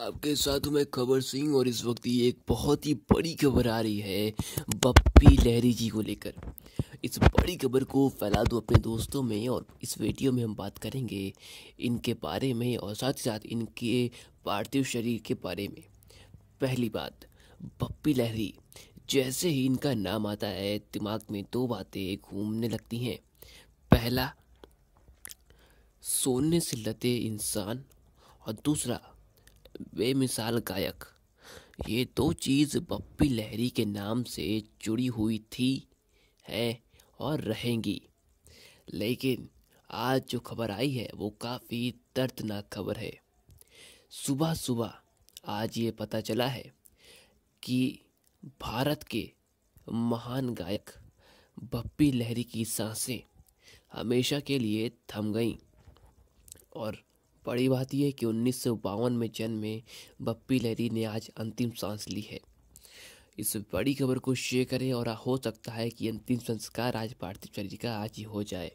आपके साथ मैं खबर सिंह और इस वक्त ये एक बहुत ही बड़ी खबर आ रही है बप्पी लहरी जी को लेकर इस बड़ी खबर को फैला दो अपने दोस्तों में और इस वीडियो में हम बात करेंगे इनके बारे में और साथ ही साथ इनके पार्थिव शरीर के बारे में पहली बात बप्पी लहरी जैसे ही इनका नाम आता है दिमाग में दो बातें घूमने लगती हैं पहला सोने से लते इंसान और दूसरा बेमिसाल गायक ये दो चीज़ बप्पी लहरी के नाम से जुड़ी हुई थी हैं और रहेंगी लेकिन आज जो खबर आई है वो काफ़ी दर्दनाक खबर है सुबह सुबह आज ये पता चला है कि भारत के महान गायक बप्पी लहरी की सांसें हमेशा के लिए थम गईं और बड़ी बात यह कि उन्नीस में जन्मे बप्पी लहरी ने आज अंतिम सांस ली है इस बड़ी खबर को शेयर करें और हो सकता है कि अंतिम संस्कार आज पार्थिव शरीर का आज ही हो जाए